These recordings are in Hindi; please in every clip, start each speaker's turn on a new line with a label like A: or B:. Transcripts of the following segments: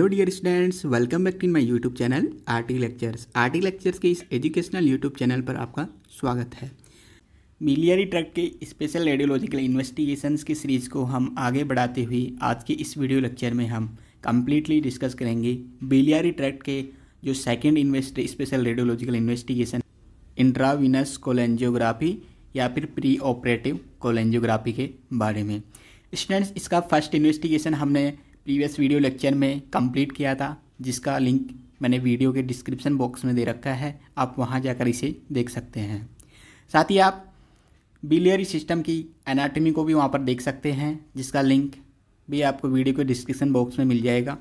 A: hello dear students welcome back to my YouTube channel RT lectures RT lectures के इस एजुकेशनल यूट्यूब चैनल पर आपका स्वागत है मिलियरी ट्रक के स्पेशल रेडियोलॉजिकल इन्वेस्टिगेशंस की सीरीज़ को हम आगे बढ़ाते हुए आज के इस वीडियो लेक्चर में हम कम्प्लीटली डिस्कस करेंगे बिलियरी ट्रैक के जो second invest special radiological investigation intravenous cholangiography या फिर प्री ऑपरेटिव कोलेंजियोग्राफी के बारे में स्टूडेंट्स इसका फर्स्ट इन्वेस्टिगेशन हमने प्रीवियस वीडियो लेक्चर में कंप्लीट किया था जिसका लिंक मैंने वीडियो के डिस्क्रिप्शन बॉक्स में दे रखा है आप वहाँ जाकर इसे देख सकते हैं साथ ही आप बिलियरी सिस्टम की एनाटमी को भी वहाँ पर देख सकते हैं जिसका लिंक भी आपको वीडियो के डिस्क्रिप्शन बॉक्स में मिल जाएगा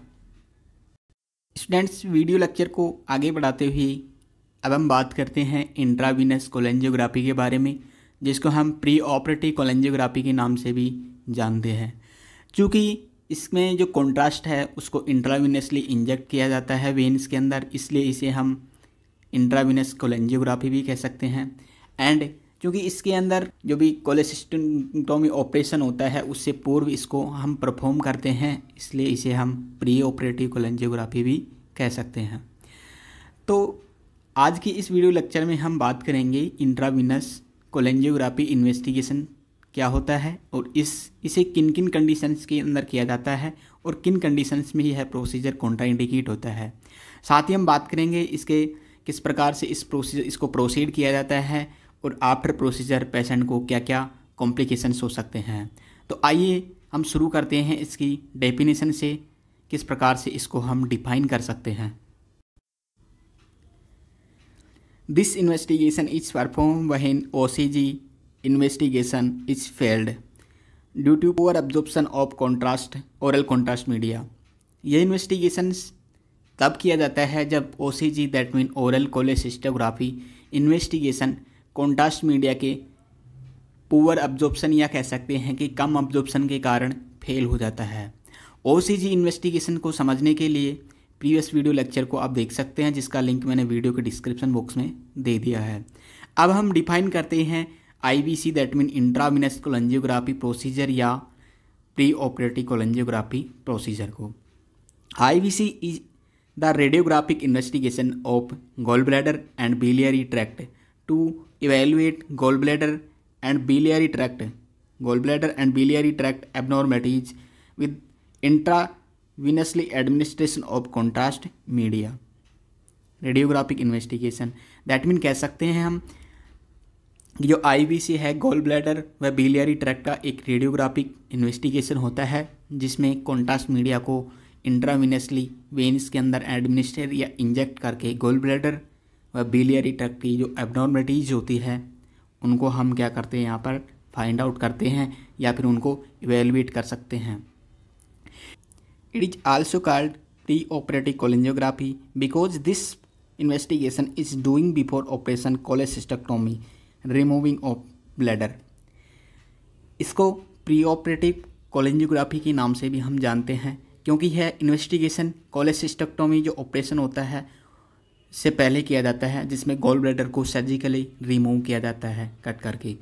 A: स्टूडेंट्स वीडियो लेक्चर को आगे बढ़ाते हुए अब हम बात करते हैं इंट्राविनस कोलेंजियोग्राफी के बारे में जिसको हम प्री ऑपरेटिव कोलेंजियोग्राफी के नाम से भी जानते हैं चूँकि इसमें जो कॉन्ट्रास्ट है उसको इंट्राविनसली इंजेक्ट किया जाता है वेन्स के अंदर इसलिए इसे हम इंट्राविनस कोलेंजियोग्राफी भी कह सकते हैं एंड क्योंकि इसके अंदर जो भी कोलेसिस्टोमी ऑपरेशन होता है उससे पूर्व इसको हम परफॉर्म करते हैं इसलिए इसे हम प्री ऑपरेटिव कोलेंजियोग्राफी भी कह सकते हैं तो आज की इस वीडियो लेक्चर में हम बात करेंगे इंट्राविनस कोलेंजियोग्राफी इन्वेस्टिगेशन क्या होता है और इस इसे किन किन कंडीशंस के अंदर किया जाता है और किन कंडीशंस में यह प्रोसीजर कॉन्ट्राइंडिकेट होता है साथ ही हम बात करेंगे इसके किस प्रकार से इस प्रोसीजर इसको प्रोसीड किया जाता है और आफ्टर प्रोसीजर पेशेंट को क्या क्या कॉम्प्लिकेशंस हो सकते हैं तो आइए हम शुरू करते हैं इसकी डेफिनेशन से किस प्रकार से इसको हम डिफाइन कर सकते हैं दिस इन्वेस्टिगेशन इज परफॉर्म वहन ओ C ji investigation is failed due to poor absorption of contrast oral contrast media ये investigations तब किया जाता है जब O C G that mean oral cholecystography investigation contrast media के पुअर ऑब्जॉर्प्शन या कह सकते हैं कि कम ऑब्जॉर्प्शन के कारण फेल हो जाता है ओ सी जी इन्वेस्टिगेशन को समझने के लिए प्रीवियस वीडियो लेक्चर को आप देख सकते हैं जिसका लिंक मैंने वीडियो के डिस्क्रिप्शन बॉक्स में दे दिया है अब हम डिफाइन करते हैं see that mean intravenous कोलंजियोग्राफी procedure या प्री ऑपरेटिव कोलंजियोग्राफी प्रोसीजर को IVC is the radiographic investigation of gall bladder and biliary tract to evaluate gall bladder and biliary tract gall bladder and biliary tract एबनॉर्मेटीज with इंट्राविनसली administration of contrast media radiographic investigation that mean कह सकते हैं हम जो आईबीसी है गोल ब्लैडर व बिलियरी ट्रैक का एक रेडियोग्राफिक इन्वेस्टिगेशन होता है जिसमें कॉन्ट्रास्ट मीडिया को इंट्राविनसली वेन्स के अंदर एडमिनिस्टर या इंजेक्ट करके गोल ब्लैडर व बिलियरी ट्रैक की जो एबनॉर्मलिटीज होती है उनको हम क्या करते हैं यहाँ पर फाइंड आउट करते हैं या फिर उनको इवेलुएट कर सकते हैं it is also called pre operative cholangiography because this investigation is doing before operation cholecystectomy removing of bladder इसको प्री ऑपरेटिव कोलेंजियोग्राफी के नाम से भी हम जानते हैं क्योंकि यह इन्वेस्टिगेशन कोलेसिस्टेक्टोमी जो ऑपरेशन होता है से पहले किया जाता है जिसमें गोल ब्लैडर को सर्जिकली रिमूव किया जाता है कट करके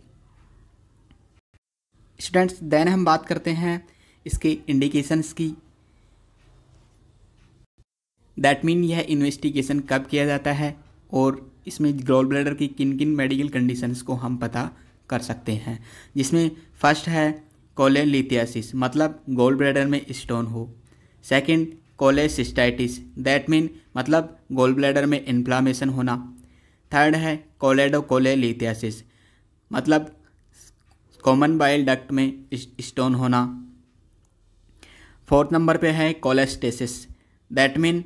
A: स्टूडेंट्स देन हम बात करते हैं इसके इंडिकेशंस की दैट मीन यह इन्वेस्टिगेशन कब किया जाता है और इसमें ग्रोल ब्लैडर की किन किन मेडिकल कंडीशंस को हम पता कर सकते हैं जिसमें फर्स्ट है कोलेलिथियासिस मतलब गोल ब्लैडर में स्टोन हो सेकंड कोलेसिस्टाइटिस दैट मीन मतलब गोल ब्लैडर में इन्फ्लामेशन होना थर्ड है कोलेडो कोलेडोकोलेलिथियासिस मतलब कॉमन बाइल डक्ट में स्टोन होना फोर्थ नंबर पे है कोलेस्टेसिस दैट मीन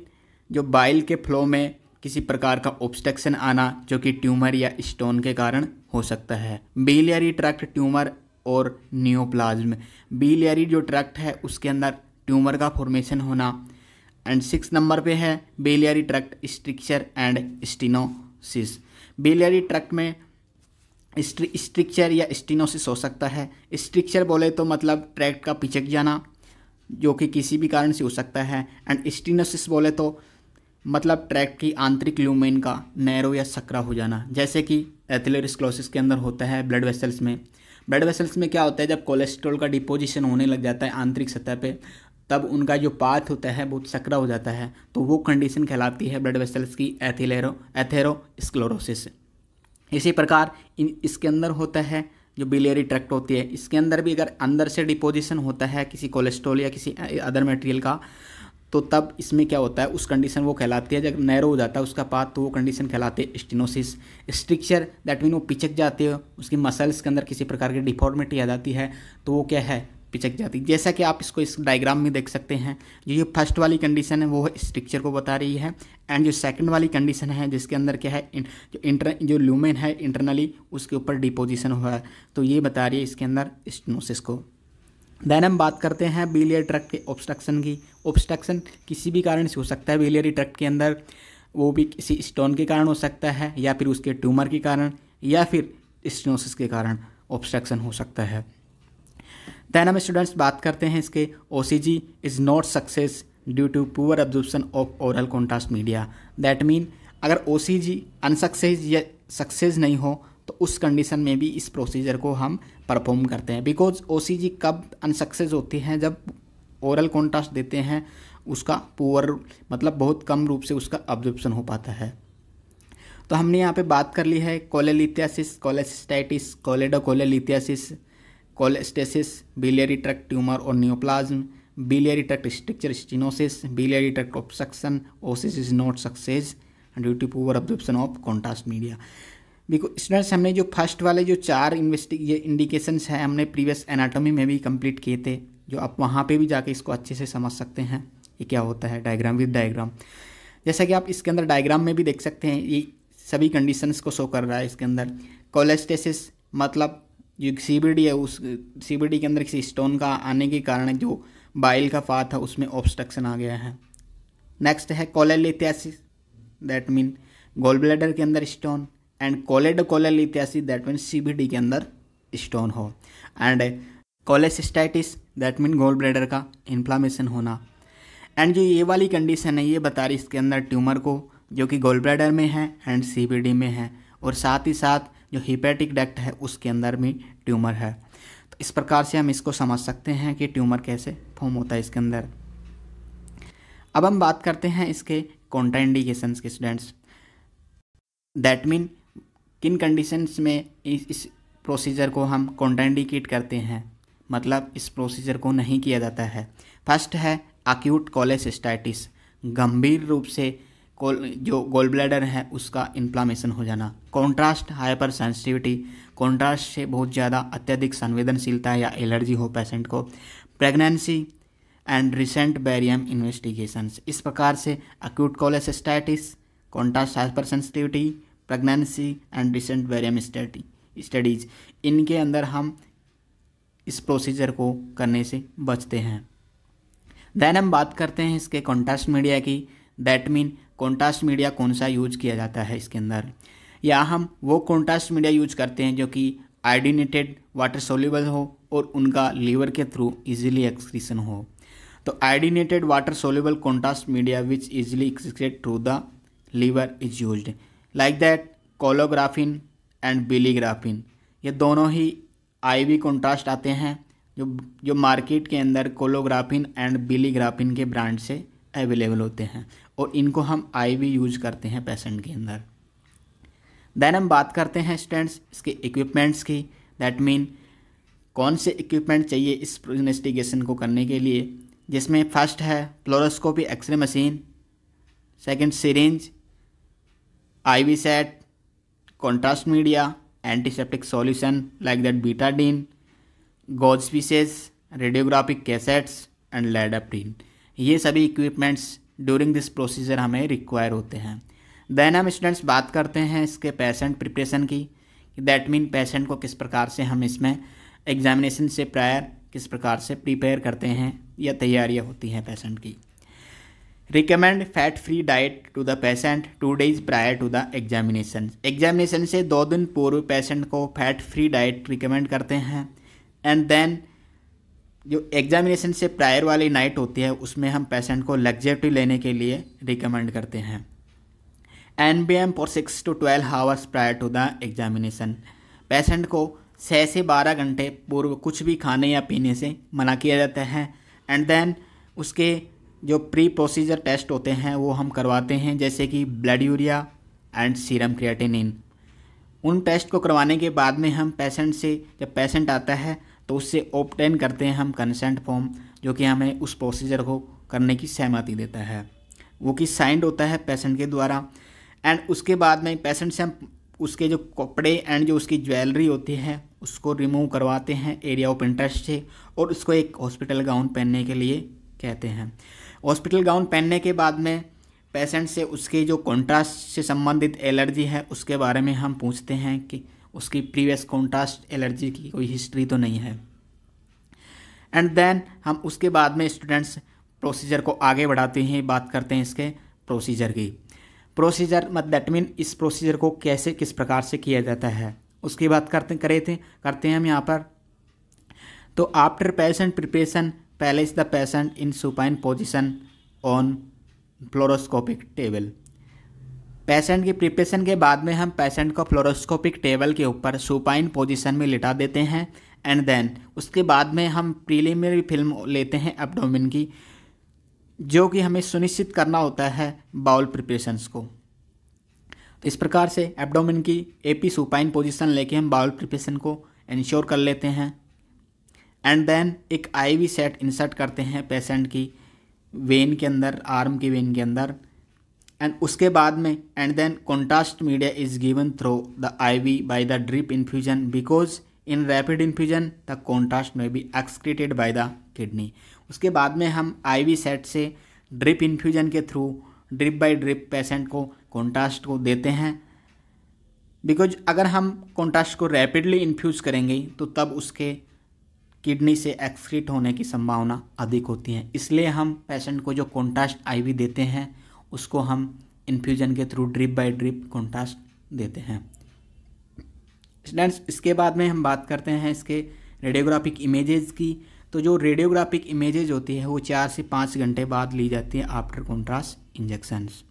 A: जो बाइल के फ्लो में किसी प्रकार का ऑब्स्ट्रक्शन आना जो कि ट्यूमर या स्टोन के कारण हो सकता है बिलियरी ट्रैक्ट ट्यूमर और न्योप्लाज्म बिलियरी जो ट्रैक्ट है उसके अंदर ट्यूमर का फॉर्मेशन होना एंड सिक्स नंबर पे है biliary tract stricture and stenosis biliary tract में स्ट्रिक्चर या स्टिनोसिस हो सकता है स्ट्रिक्चर बोले तो मतलब ट्रैक्ट का पिचक जाना जो कि किसी भी कारण से हो सकता है एंड स्टिनोसिस बोले तो मतलब ट्रैक की आंतरिक ल्यूमेन का नैरो या सकरा हो जाना जैसे कि एथिलरिस्क्लोसिस के अंदर होता है ब्लड वेसल्स में ब्लड वेसल्स में क्या होता है जब कोलेस्ट्रॉल का डिपोजिशन होने लग जाता है आंतरिक सतह पे तब उनका जो पाथ होता है वो सकरा हो जाता है तो वो कंडीशन कहलाती है ब्लड वेसल्स की एथिलेरो एथेरोस्क्लोरोसिस इसी प्रकार इन इसके अंदर होता है जो बिलेरी ट्रैक्ट होती है इसके अंदर भी अगर अंदर से डिपोजिशन होता है किसी कोलेस्ट्रोल या किसी अदर मटेरियल का तो तब इसमें क्या होता है उस कंडीशन वो कहलाती है जब नैरो हो जाता है उसका पात तो वो कंडीशन कहलाते हैं स्टिनोसिस स्ट्रिक्चर दैट मीन वो पिचक जाते हो उसकी मसल्स के अंदर किसी प्रकार की डिफॉर्मिटी आ जाती है तो वो क्या है पिचक जाती है जैसा कि आप इसको इस डायग्राम में देख सकते हैं जो ये फर्स्ट वाली कंडीशन है वो स्ट्रिक्चर को बता रही है एंड जो सेकंड वाली कंडीशन है जिसके अंदर क्या है जो इंटर जो ल्यूमेन है इंटरनली उसके ऊपर डिपोजिशन हुआ है तो ये बता रही है इसके अंदर स्टनोसिस को देन हम बात करते हैं बिलियर ट्रक के ऑब्स्ट्रक्शन की ऑब्स्ट्रक्शन किसी भी कारण से हो सकता है बिलियरी ट्रक के अंदर वो भी किसी स्टोन के कारण हो सकता है या फिर उसके ट्यूमर के कारण या फिर स्टोनोसिस के कारण ऑब्स्ट्रक्शन हो सकता है देन हम स्टूडेंट्स बात करते हैं इसके O is not success due to poor absorption of oral contrast media that mean अगर ओ अनसक्सेस या सक्सेस नहीं हो तो उस कंडीशन में भी इस प्रोसीजर को हम परफॉर्म करते हैं बिकॉज ओ कब अनसक्सेस होती हैं जब ओरल कॉन्ट्रास्ट देते हैं उसका पुअर मतलब बहुत कम रूप से उसका ऑब्जर्वेशन हो पाता है तो हमने यहाँ पे बात कर ली है cholelithiasis cholecystitis choledocholithiasis cholestasis biliary tract tumour और neoplasm biliary tract stricture stenosis biliary tract obstruction ओसिस is not success due to poor observation of contrast media because students हमने जो फर्स्ट वाले जो चार इन्वेस्टि ये इंडिकेशंस हैं हमने प्रीवियस एनाटॉमी में भी कंप्लीट किए थे जो आप वहाँ पे भी जाके इसको अच्छे से समझ सकते हैं ये क्या होता है डायग्राम विद डायग्राम जैसा कि आप इसके अंदर डायग्राम में भी देख सकते हैं ये सभी कंडीशंस को शो कर रहा है इसके अंदर कोलेस्टेसिस मतलब जो डी है उस डी के अंदर किसी स्टोन का आने के कारण जो बाइल का फात है उसमें ऑब्स्ट्रक्शन आ गया है नेक्स्ट है cholelithiasis that mean gall bladder के अंदर stone and choledocholithiasis that mean CBD के अंदर स्टोन हो and cholecystitis that mean gall bladder का इन्फ्लामेशन होना एंड जो ये वाली कंडीशन है ये बता रही इसके अंदर ट्यूमर को जो कि गोल ब्लेडर में है एंड सीबीडी में है और साथ ही साथ जो हिपेटिक डक्ट है उसके अंदर भी ट्यूमर है तो इस प्रकार से हम इसको समझ सकते हैं कि ट्यूमर कैसे फॉर्म होता है इसके अंदर अब हम बात करते हैं इसके कॉन्ट्राइंडिकेशंस के स्टूडेंट्स दैट मीन किन कंडीशंस में इस, इस प्रोसीजर को हम कॉन्टेंडिकेट करते हैं मतलब इस प्रोसीजर को नहीं किया जाता है फर्स्ट है अक्यूट कोलेसिस्टाइटिस गंभीर रूप से कोल जो गोल ब्लैडर है उसका इन्फ्लामेशन हो जाना कॉन्ट्रास्ट हाइपर सेंसिटिविटी कॉन्ट्रास्ट से बहुत ज़्यादा अत्यधिक संवेदनशीलता या एलर्जी हो पेशेंट को pregnancy and recent barium investigations इस प्रकार से acute cholecystitis contrast hypersensitivity pregnancy and recent barium study studies इनके अंदर हम इस प्रोसीजर को करने से बचते हैं देन हम बात करते हैं इसके कॉन्टास्ट मीडिया की दैट मीन कॉन्टास्ट मीडिया कौन सा यूज किया जाता है इसके अंदर या हम वो कॉन्टास्ट मीडिया यूज करते हैं जो कि आइडिनेटेड वाटर सोल्यूबल हो और उनका लीवर के थ्रू इजीली एक्सक्रीशन हो तो iodinated water soluble contrast media which easily excrete through the liver is use like that Cholografin and Biligrafin ये दोनों ही आईवी कंट्रास्ट आते हैं जो जो मार्केट के अंदर कोलोग्राफिन एंड बिलीग्राफिन के ब्रांड से अवेलेबल होते हैं और इनको हम आईवी यूज करते हैं पेशेंट के अंदर देन हम बात करते हैं स्टेंट्स इसके इक्विपमेंट्स की दैट मीन कौन से इक्विपमेंट चाहिए इस इन्वेस्टिगेशन को करने के लिए जिसमें फर्स्ट है fluoroscopy X ray machine second syringe IV set, contrast media, antiseptic solution like that betadine, gauze pieces, radiographic cassettes and लेडाप्टीन ये सभी इक्विपमेंट्स ड्यूरिंग दिस प्रोसीजर हमें रिक्वायर होते हैं देन हम स्टूडेंट्स बात करते हैं इसके पेशेंट प्रिपरेशन की दैट मीन पेशेंट को किस प्रकार से हम इसमें एग्जामिनेशन से प्रायर किस प्रकार से प्रिपेयर करते हैं या तैयारियाँ होती हैं पेशेंट की recommend fat free diet to the patient two days prior to the examination examination से दो दिन पूर्व पेशेंट को फैट फ्री डाइट रिकमेंड करते हैं एंड देन जो एग्जामिनेशन से प्रायर वाली नाइट होती है उसमें हम पेशेंट को लग्जरी लेने के लिए रिकमेंड करते हैं N B M for six to twelve hours prior to the examination patient को छः से बारह घंटे पूर्व कुछ भी खाने या पीने से मना किया जाता है एंड देन उसके जो प्री प्रोसीजर टेस्ट होते हैं वो हम करवाते हैं जैसे कि blood urea and serum creatinine उन टेस्ट को करवाने के बाद में हम पेशेंट से जब पेशेंट आता है तो उससे ऑप्टेन करते हैं हम कंसेंट फॉर्म जो कि हमें उस प्रोसीजर को करने की सहमति देता है वो कि साइंड होता है पेशेंट के द्वारा एंड उसके बाद में पेशेंट से हम उसके जो कपड़े एंड जो उसकी ज्वेलरी होती है उसको रिमूव करवाते हैं एरिया ऑफ इंटरेस्ट से और उसको एक हॉस्पिटल गाउन पहनने के लिए कहते हैं हॉस्पिटल गाउन पहनने के बाद में पेशेंट से उसके जो कॉन्ट्रास्ट से संबंधित एलर्जी है उसके बारे में हम पूछते हैं कि उसकी प्रीवियस कॉन्ट्रास्ट एलर्जी की कोई हिस्ट्री तो नहीं है एंड देन हम उसके बाद में स्टूडेंट्स प्रोसीजर को आगे बढ़ाते हैं बात करते हैं इसके प्रोसीजर की प्रोसीजर मत दैट मीन इस प्रोसीजर को कैसे किस प्रकार से किया जाता है उसकी बात करते करे थे करते हैं हम यहाँ पर तो after patient preparation place the patient in supine position on fluoroscopic table patient की प्रिपरेशन के बाद में हम पेशेंट को फ्लोरोस्कोपिक टेबल के ऊपर सुपाइन पोजिशन में लिटा देते हैं एंड देन उसके बाद में हम प्रीलिमिनरी फिल्म लेते हैं एब्डोमिन की जो कि हमें सुनिश्चित करना होता है बाउल प्रिपरेशंस को इस प्रकार से एब्डोमिन की एपी सुपाइन पोजिशन लेके हम बाउल प्रिपरेशन को इंश्योर कर लेते हैं एंड देन एक आईवी सेट इंसर्ट करते हैं पेशेंट की वेन के अंदर आर्म की वेन के अंदर एंड उसके बाद में and then contrast media is given through the IV by the drip infusion because in rapid infusion the contrast may be excreted by the kidney उसके बाद में हम आईवी सेट से ड्रिप इन्फ्यूजन के through drip by drip patient को कॉन्ट्रास्ट को देते हैं बिकॉज अगर हम कॉन्ट्रास्ट को रैपिडली इन्फ्यूज़ करेंगे तो तब उसके किडनी से एक्सक्रीट होने की संभावना अधिक होती है इसलिए हम पेशेंट को जो कॉन्ट्रास्ट आईवी देते हैं उसको हम इन्फ्यूजन के through drip by drip contrast देते हैं स्टूडेंट्स इसके बाद में हम बात करते हैं इसके रेडियोग्राफिक इमेजेस की तो जो रेडियोग्राफिक इमेजेज होती है वो चार से पाँच घंटे बाद ली जाती है after contrast injections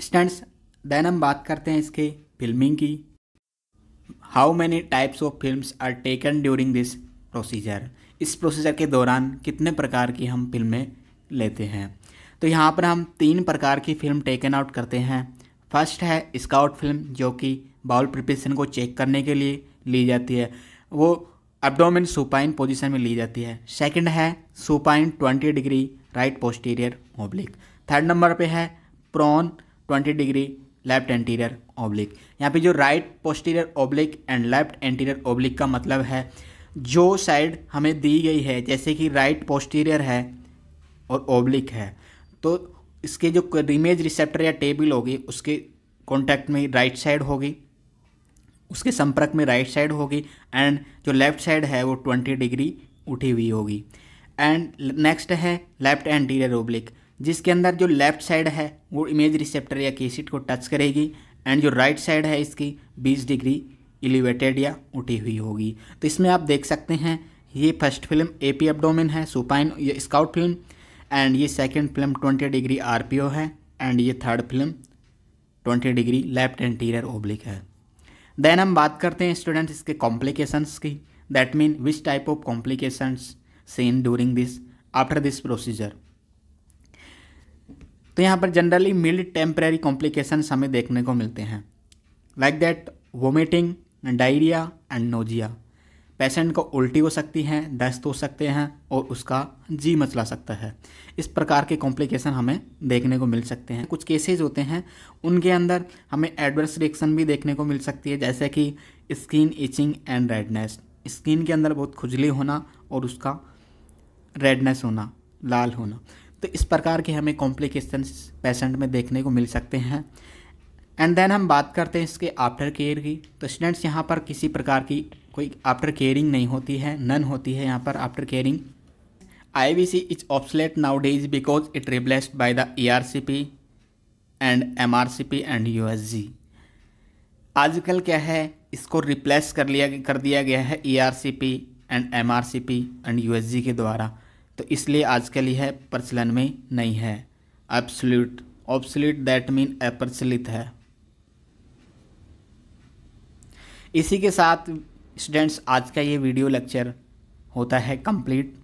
A: students then हम बात करते हैं इसके फिल्मिंग की how many types of film are taken during this procedure इस प्रोसीजर के दौरान कितने प्रकार की हम फिल्में लेते हैं तो यहाँ पर हम तीन प्रकार की फ़िल्म टेकन आउट करते हैं फर्स्ट है स्काउट फिल्म जो कि बाउल प्रिपरेशन को चेक करने के लिए ली जाती है वो एब्डोमेन सुपाइन पोजीशन में ली जाती है सेकंड है supine 20 degree right posterior oblique third number पे है prone 20 degree left anterior oblique यहाँ पे जो right posterior oblique and left anterior oblique का मतलब है जो साइड हमें दी गई है जैसे कि राइट पोस्टीरियर है और ओब्लिक है तो इसके जो रिमेज रिसेप्टर या टेबल होगी उसके कॉन्टैक्ट में राइट साइड होगी उसके संपर्क में राइट साइड होगी एंड जो लेफ्ट साइड है वो ट्वेंटी डिग्री उठी हुई होगी एंड नेक्स्ट है लेफ्ट एंटीरियर ओब्लिक जिसके अंदर जो लेफ्ट साइड है वो इमेज रिसेप्टर या केसिट को टच करेगी एंड जो राइट right साइड है इसकी 20 डिग्री एलिवेटेड या उठी हुई होगी तो इसमें आप देख सकते हैं ये first film A P abdomen है सुपाइन ये स्काउट फिल्म एंड ये second film twenty degree R P O है एंड ये third film twenty degree left anterior oblique है देन हम बात करते हैं स्टूडेंट्स इसके कॉम्प्लिकेशंस की that mean which type of complications seen during this after this procedure तो यहाँ पर जनरली मिल्ड टेम्प्रेरी कॉम्प्लिकेशन हमें देखने को मिलते हैं like that vomiting diarrhoea and nausea patient को उल्टी हो सकती है दस्त हो सकते हैं और उसका जी मचला सकता है इस प्रकार के कॉम्प्लिकेशन हमें देखने को मिल सकते हैं कुछ केसेज होते हैं उनके अंदर हमें एडवर्स रिएक्शन भी देखने को मिल सकती है जैसे कि skin itching and redness skin के अंदर बहुत खुजली होना और उसका रेडनेस होना लाल होना तो इस प्रकार के हमें कॉम्प्लिकेशन पेशेंट में देखने को मिल सकते हैं एंड देन हम बात करते हैं इसके आफ्टर केयर की तो स्टूडेंट्स यहाँ पर किसी प्रकार की कोई आफ्टर केयरिंग नहीं होती है नन होती है यहाँ पर after caring I V C is obsolete nowadays because it replaced by the E R C P and M R C P and U S G आजकल क्या है इसको रिप्लेस कर लिया कर दिया गया है E R C P and M R C P and U S G के द्वारा तो इसलिए आजकल यह प्रचलन में नहीं है एप्सल्यूट ऑप्सल्यूट दैट मीन अप्रचलित है इसी के साथ स्टूडेंट्स आज का ये वीडियो लेक्चर होता है complete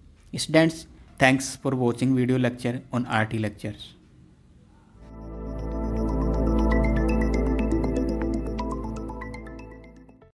A: students thanks for watching video lecture on R T lectures